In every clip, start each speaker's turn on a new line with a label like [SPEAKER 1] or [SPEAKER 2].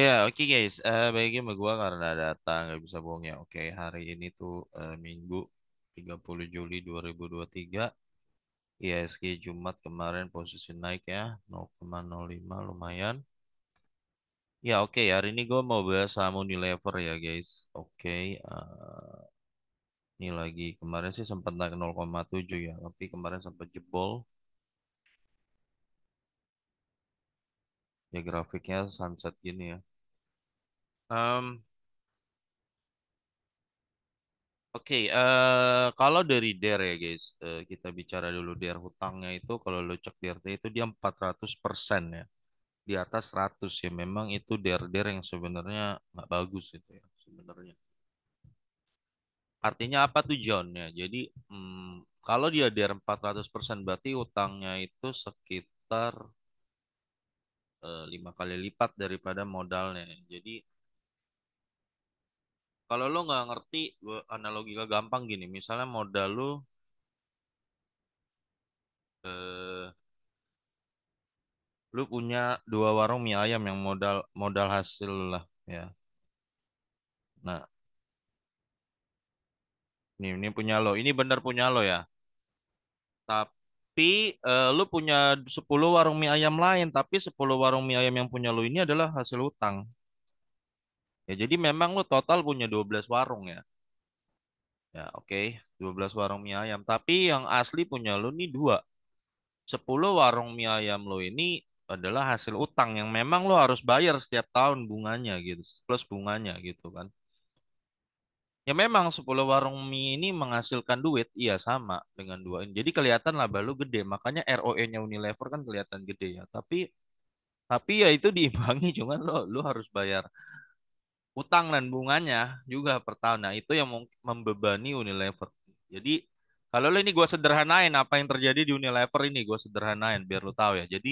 [SPEAKER 1] Ya, oke guys. Eh baiknya sama gue karena data nggak bisa bohong ya. Oke, hari ini tuh eh, Minggu 30 Juli 2023. ISG iya, Jumat kemarin posisi naik ya 0,05 lumayan. Ya oke, hari ini gue mau bahas saham Unilever ya guys. Oke, eh, ini lagi kemarin sih sempat naik 0,7 ya, tapi kemarin sempat jebol ya grafiknya sunset gini ya um, Oke, okay, uh, eh, kalau dari DER ya guys, uh, kita bicara dulu DER hutangnya itu kalau lo cek DRT e itu dia 400% ya. Di atas 100 ya. Memang itu DER-DER yang sebenarnya nggak bagus itu ya sebenarnya. Artinya apa tuh John ya? Jadi um, kalau dia DER e 400% berarti hutangnya itu sekitar Eh, lima uh, kali lipat daripada modalnya. Jadi kalau lo nggak ngerti analogi gampang gini, misalnya modal lo uh, eh, lu punya dua warung mie ayam yang modal modal hasil lah ya. Nah, ini ini punya lo, ini benar punya lo ya. Tapi tapi uh, lu punya 10 warung mie ayam lain tapi 10 warung mie ayam yang punya lu ini adalah hasil utang ya jadi memang lu total punya 12 warung ya ya oke okay. 12 warung mie ayam tapi yang asli punya lu nih dua 10 warung mie ayam lu ini adalah hasil utang yang memang lu harus bayar setiap tahun bunganya gitu plus bunganya gitu kan Ya memang 10 warung mie ini menghasilkan duit, iya sama dengan dua ini. Jadi kelihatan laba lu gede, makanya ROE-nya Unilever kan kelihatan gede ya. Tapi tapi ya itu diimbangi cuman lo lo harus bayar utang dan bunganya juga per tahun. Nah, itu yang membebani Unilever. Jadi kalau lo ini gue sederhanain apa yang terjadi di Unilever ini gue sederhanain biar lo tahu ya. Jadi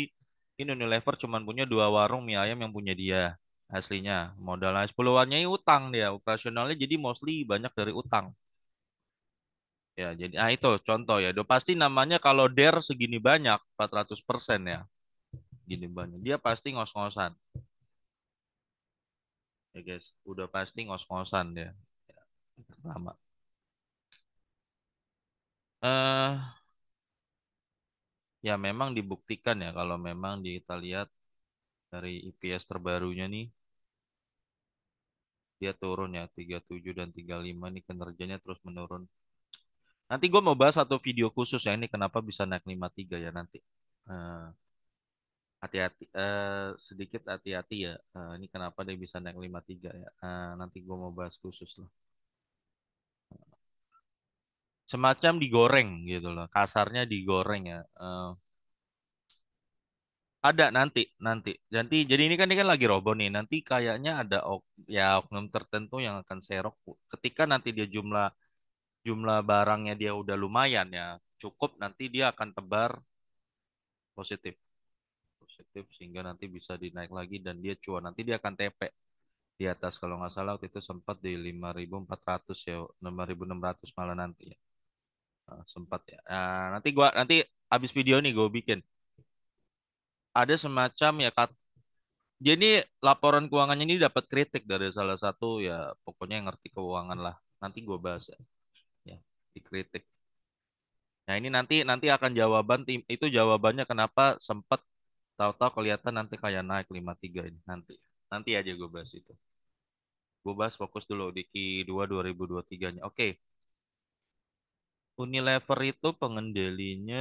[SPEAKER 1] ini Unilever cuma punya dua warung mie ayam yang punya dia aslinya modalnya 10 ini utang dia operasionalnya jadi mostly banyak dari utang ya jadi ah itu contoh ya udah pasti namanya kalau der segini banyak 400% ya gini banyak dia pasti ngos-ngosan ya guys udah pasti ngos-ngosan ya, pertama eh uh, ya memang dibuktikan ya kalau memang kita lihat dari IPS terbarunya nih dia turun ya 37 dan 35 ini kinerjanya terus menurun. Nanti gue mau bahas satu video khusus ya ini kenapa bisa naik 53 ya nanti. hati eh, hati-hati uh, sedikit hati-hati ya. Uh, ini kenapa dia bisa naik 53 ya. Uh, nanti gue mau bahas khusus lah. Semacam digoreng gitu loh. Kasarnya digoreng ya. Uh, ada nanti, nanti. Nanti jadi ini kan ini kan lagi roboh nih. Nanti kayaknya ada ok, ya oknum tertentu yang akan serok ketika nanti dia jumlah jumlah barangnya dia udah lumayan ya. Cukup nanti dia akan tebar positif. Positif sehingga nanti bisa dinaik lagi dan dia cuan. Nanti dia akan TP di atas kalau nggak salah waktu itu sempat di 5.400 ya 6.600 malah nanti ya. Nah, sempat ya. Nah, nanti gua nanti habis video nih gue bikin ada semacam ya kat, jadi laporan keuangannya ini dapat kritik dari salah satu ya pokoknya yang ngerti keuangan lah. Nanti gue bahas ya. ya dikritik. Nah ini nanti nanti akan jawaban tim itu jawabannya kenapa sempat tahu-tahu kelihatan nanti kayak naik 53 ini nanti. Nanti aja gue bahas itu. Gue bahas fokus dulu di Q2 2023-nya. Oke. Okay. Unilever itu pengendalinya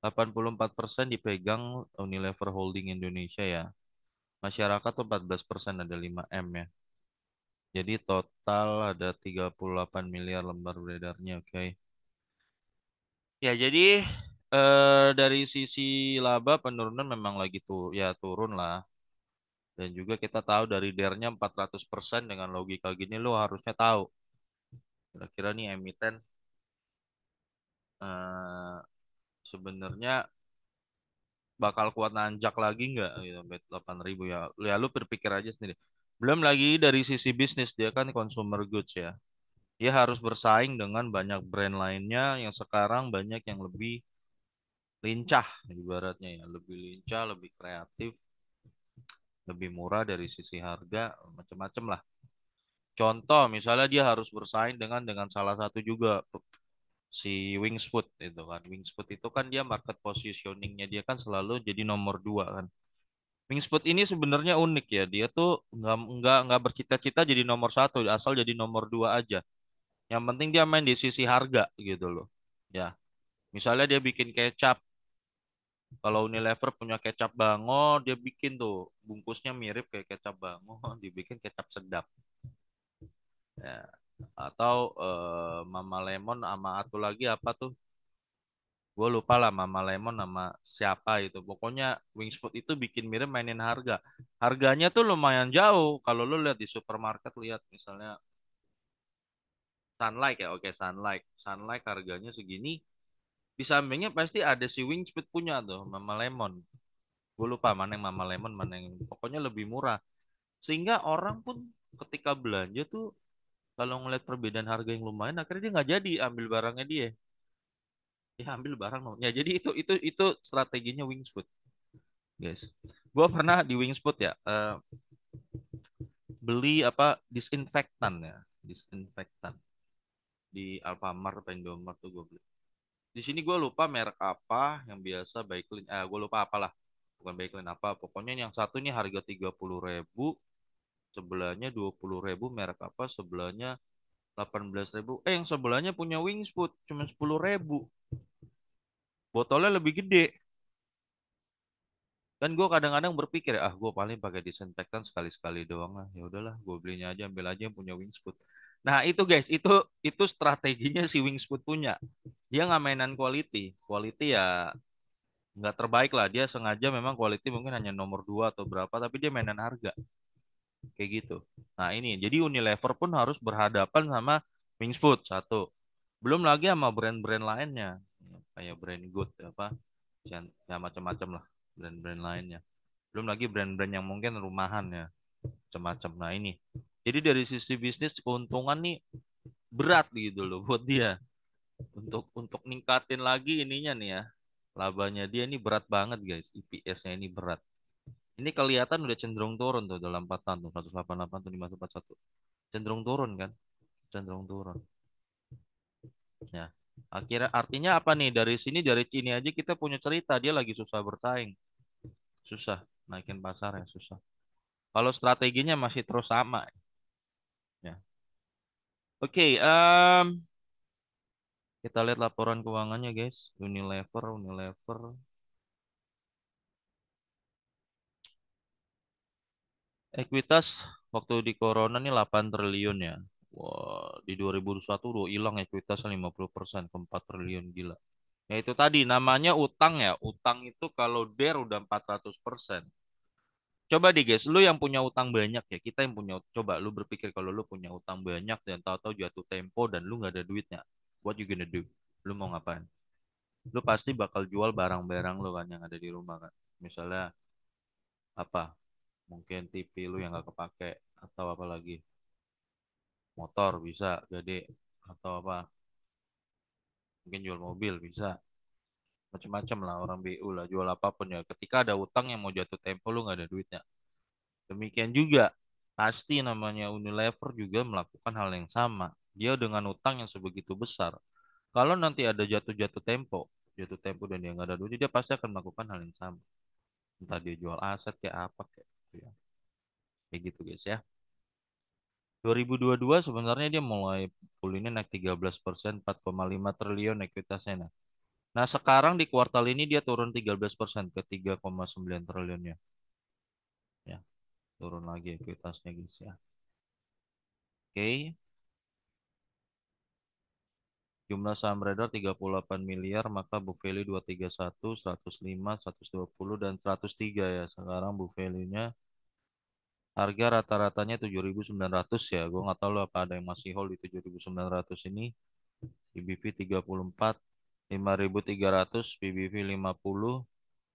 [SPEAKER 1] 84% dipegang Unilever Holding Indonesia ya. Masyarakat tuh 14% ada 5M ya. Jadi total ada 38 miliar lembar beredarnya, oke. Okay. Ya, jadi eh, dari sisi laba penurunan memang lagi tuh ya turun lah. Dan juga kita tahu dari dernya 400% dengan logika gini lo harusnya tahu. Kira-kira nih emiten eh, sebenarnya bakal kuat nanjak lagi nggak gitu bet 8000 ya. Ya lu berpikir aja sendiri. Belum lagi dari sisi bisnis dia kan consumer goods ya. Dia harus bersaing dengan banyak brand lainnya yang sekarang banyak yang lebih lincah ibaratnya ya, lebih lincah, lebih kreatif, lebih murah dari sisi harga macam-macam lah. Contoh misalnya dia harus bersaing dengan dengan salah satu juga si Wingsfoot itu kan. Wingsfoot itu kan dia market positioningnya dia kan selalu jadi nomor dua kan. Wingsfoot ini sebenarnya unik ya. Dia tuh nggak nggak nggak bercita-cita jadi nomor satu, asal jadi nomor dua aja. Yang penting dia main di sisi harga gitu loh. Ya, misalnya dia bikin kecap. Kalau Unilever punya kecap bango, dia bikin tuh bungkusnya mirip kayak kecap bango, dibikin kecap sedap. Ya, atau uh, Mama Lemon sama atau lagi apa tuh gue lupa lah Mama Lemon sama siapa itu pokoknya Wingspot itu bikin mirip mainin harga harganya tuh lumayan jauh kalau lo lihat di supermarket lihat misalnya Sunlight ya oke Sunlight Sunlight harganya segini di sampingnya pasti ada si Wingspot punya tuh Mama Lemon gue lupa mana yang Mama Lemon mana yang pokoknya lebih murah sehingga orang pun ketika belanja tuh kalau ngeliat perbedaan harga yang lumayan akhirnya dia nggak jadi ambil barangnya dia ya ambil barang no. ya jadi itu itu itu strateginya Wingspot guys gue pernah di Wingspot ya uh, beli apa disinfektan ya disinfektan di Alfamart Pendomart tuh gue beli di sini gue lupa merek apa yang biasa Baiklin eh, gue lupa apalah bukan Baiklin apa pokoknya yang satu ini harga tiga puluh ribu sebelahnya 20.000 merek apa sebelahnya 18.000 eh yang sebelahnya punya Wingsput cuma 10.000 botolnya lebih gede kan gue kadang-kadang berpikir ah gue paling pakai disinfektan sekali-sekali doang lah ya udahlah gue belinya aja ambil aja yang punya Wingsput Nah itu guys, itu itu strateginya si Wingsput punya. Dia nggak mainan quality, quality ya nggak terbaik lah. Dia sengaja memang quality mungkin hanya nomor dua atau berapa, tapi dia mainan harga kayak gitu. Nah ini, jadi Unilever pun harus berhadapan sama Wings Food satu. Belum lagi sama brand-brand lainnya, kayak brand Good apa, ya macam-macam lah brand-brand lainnya. Belum lagi brand-brand yang mungkin rumahan ya, macam-macam. Nah ini, jadi dari sisi bisnis keuntungan nih berat gitu loh buat dia untuk untuk ningkatin lagi ininya nih ya labanya dia ini berat banget guys ips nya ini berat ini kelihatan udah cenderung turun tuh dalam 4 tahun tuh 188 tuh 541, Cenderung turun kan? Cenderung turun. Ya. Akhirnya artinya apa nih dari sini dari sini aja kita punya cerita dia lagi susah bersaing. Susah naikin pasar ya susah. Kalau strateginya masih terus sama. Ya. Oke, okay, um, kita lihat laporan keuangannya guys. Unilever, Unilever Ekuitas waktu di corona nih 8 triliun ya. Wah, di 2021 udah hilang ekuitas 50% ke 4 triliun gila. Ya itu tadi namanya utang ya. Utang itu kalau der udah 400%. Coba deh guys, lu yang punya utang banyak ya, kita yang punya coba lu berpikir kalau lu punya utang banyak dan tahu-tahu jatuh tempo dan lu nggak ada duitnya. What you gonna do? Lu mau ngapain? Lu pasti bakal jual barang-barang lu kan yang ada di rumah kan. Misalnya apa? mungkin TV lu yang gak kepake atau apa lagi motor bisa gede atau apa mungkin jual mobil bisa macam-macam lah orang BU lah jual apapun ya ketika ada utang yang mau jatuh tempo lu nggak ada duitnya demikian juga pasti namanya Unilever juga melakukan hal yang sama dia dengan utang yang sebegitu besar kalau nanti ada jatuh-jatuh tempo jatuh tempo dan dia nggak ada duit dia pasti akan melakukan hal yang sama entah dia jual aset kayak apa kayak gitu ya. Kayak gitu guys ya. 2022 sebenarnya dia mulai ini naik 13 persen 4,5 triliun ekuitasnya. Nah. nah sekarang di kuartal ini dia turun 13 persen ke 3,9 triliunnya. Ya turun lagi ekuitasnya guys ya. Oke. Okay. Jumlah saham beredar 38 miliar, maka book value 231, 105, 120, dan 103 ya. Sekarang book value-nya harga rata-ratanya 7.900 ya. Gue nggak tahu lo apa ada yang masih hold di 7.900 ini. PBV 34, 5.300, PBV 50,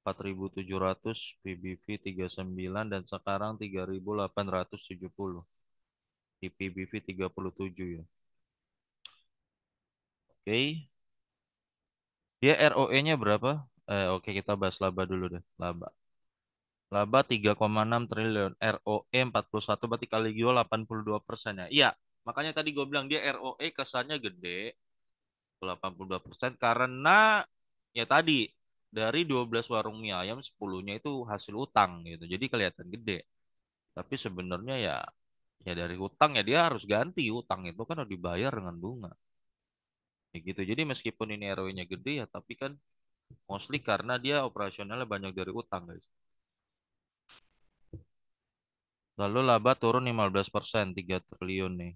[SPEAKER 1] 4.700, PBV 39, dan sekarang 3.870. Di PBV 37 ya. Oke, Dia ROE-nya berapa? Eh, oke kita bahas laba dulu deh. Laba. Laba 3,6 triliun, ROE 41 berarti kali gua 82 persen ya. Iya, makanya tadi gue bilang dia ROE kesannya gede 82 persen karena ya tadi dari 12 warung mie ayam 10-nya itu hasil utang gitu. Jadi kelihatan gede. Tapi sebenarnya ya ya dari utang ya dia harus ganti utang itu kan harus dibayar dengan bunga gitu. Jadi meskipun ini ROI-nya gede ya, tapi kan mostly karena dia operasionalnya banyak dari utang, guys. Lalu laba turun 15%, 3 triliun nih.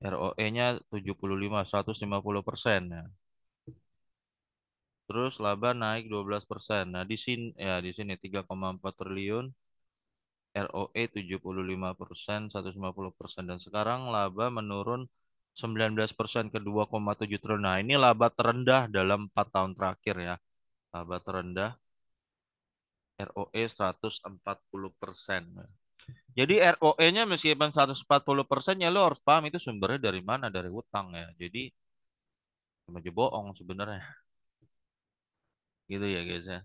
[SPEAKER 1] ROE-nya 75, 150 persen ya. Terus laba naik 12 persen. Nah di sini ya di sini 3,4 triliun, ROE 75 persen, 150 persen dan sekarang laba menurun 19% ke 2,7 triliun. Nah, ini laba terendah dalam 4 tahun terakhir ya. Laba terendah ROE 140%. Jadi ROE-nya meskipun 140% ya lo harus paham itu sumbernya dari mana, dari utang ya. Jadi cuma ya aja bohong sebenarnya. Gitu ya guys ya.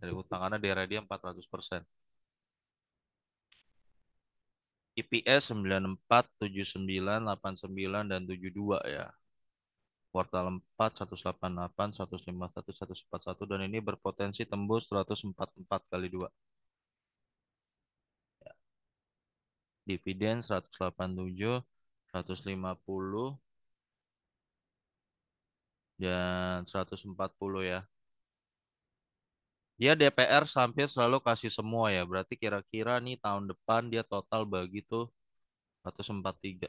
[SPEAKER 1] Dari utang karena daerah dia 400%. IPS 94, 79, 89 dan 72 ya. Kuartal 4 188, 151, 141 dan ini berpotensi tembus 144 kali 2. Ya. Dividen 187, 150 dan 140 ya. Dia DPR hampir selalu kasih semua ya. Berarti kira-kira nih tahun depan dia total bagi tuh 143.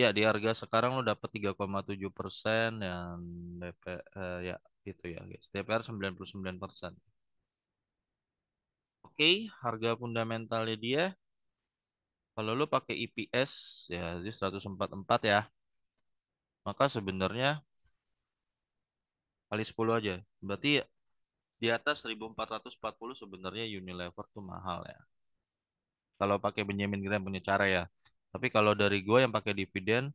[SPEAKER 1] Ya, di harga sekarang lo dapat 3,7 persen yang DPR ya itu ya guys. DPR 99 persen. Oke, harga fundamentalnya dia kalau lo pakai IPS e ya puluh 144 ya. Maka sebenarnya kali 10 aja. Berarti di atas 1440 sebenarnya Unilever tuh mahal ya. Kalau pakai Benjamin Graham punya cara ya. Tapi kalau dari gua yang pakai dividen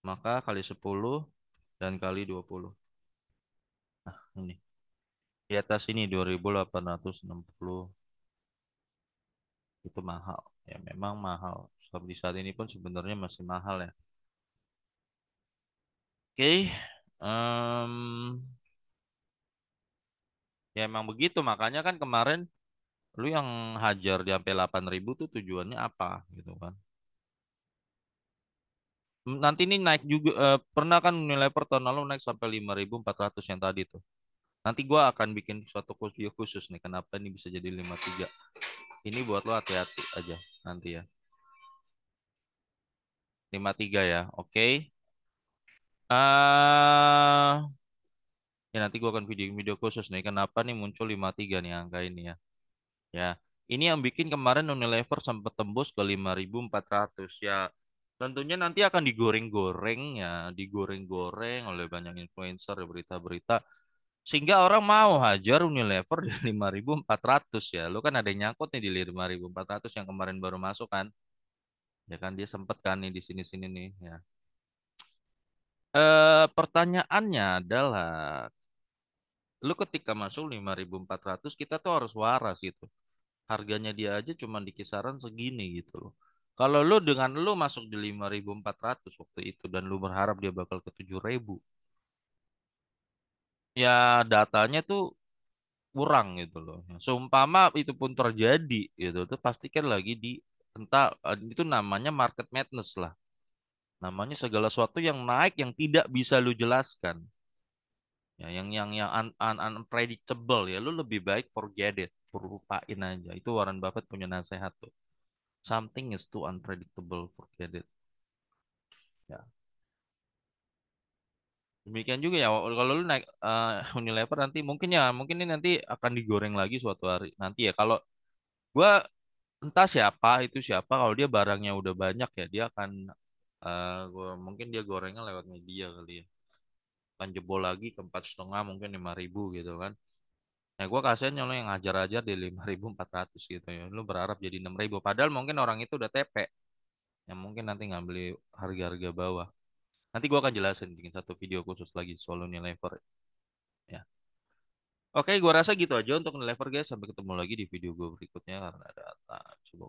[SPEAKER 1] maka kali 10 dan kali 20. Nah, ini. Di atas ini 2860 itu mahal. Ya memang mahal. sebab di saat ini pun sebenarnya masih mahal ya. Oke. Okay. Um, ya emang begitu makanya kan kemarin lu yang hajar di sampai 8000 tuh tujuannya apa gitu kan nanti ini naik juga eh, pernah kan nilai per tahun lalu naik sampai 5400 yang tadi tuh nanti gua akan bikin suatu video khusus nih kenapa ini bisa jadi 53 ini buat lo hati-hati aja nanti ya 53 ya oke okay. uh, eh, nanti gue akan video video khusus nih. Kenapa nih muncul 53 nih angka ini ya. Ya. Ini yang bikin kemarin Unilever sempat tembus ke 5.400 ya. Tentunya nanti akan digoreng-goreng ya, digoreng-goreng oleh banyak influencer ya, berita-berita sehingga orang mau hajar Unilever di 5.400 ya. lo kan ada yang nyangkut nih di 5.400 yang kemarin baru masuk kan. Ya kan dia sempat kan nih di sini-sini nih ya. Uh, pertanyaannya adalah lu ketika masuk 5400 kita tuh harus waras gitu harganya dia aja cuma di kisaran segini gitu loh kalau lu dengan lu masuk di 5400 waktu itu dan lu berharap dia bakal ke 7000 ya datanya tuh kurang gitu loh seumpama itu pun terjadi gitu tuh pastikan lagi di entah eh, itu namanya market madness lah namanya segala sesuatu yang naik yang tidak bisa lu jelaskan ya yang yang yang un, un, unpredictable ya lu lebih baik forget it lupain aja itu Warren Buffett punya nasihat tuh something is too unpredictable forget it ya demikian juga ya kalau lu naik uh, Unilever nanti mungkin ya mungkin ini nanti akan digoreng lagi suatu hari nanti ya kalau gua entah siapa itu siapa kalau dia barangnya udah banyak ya dia akan uh, gua, mungkin dia gorengnya lewat media kali ya akan jebol lagi ke empat setengah mungkin lima ribu gitu kan Nah, gue kasihan lo yang ngajar-ajar di ratus gitu ya. Lo berharap jadi enam ribu, Padahal mungkin orang itu udah TP. Yang mungkin nanti ngambil harga-harga bawah. Nanti gue akan jelasin bikin satu video khusus lagi soal nilai lever. Ya. Oke, gue rasa gitu aja untuk nilai lever guys. Sampai ketemu lagi di video gue berikutnya karena ada coba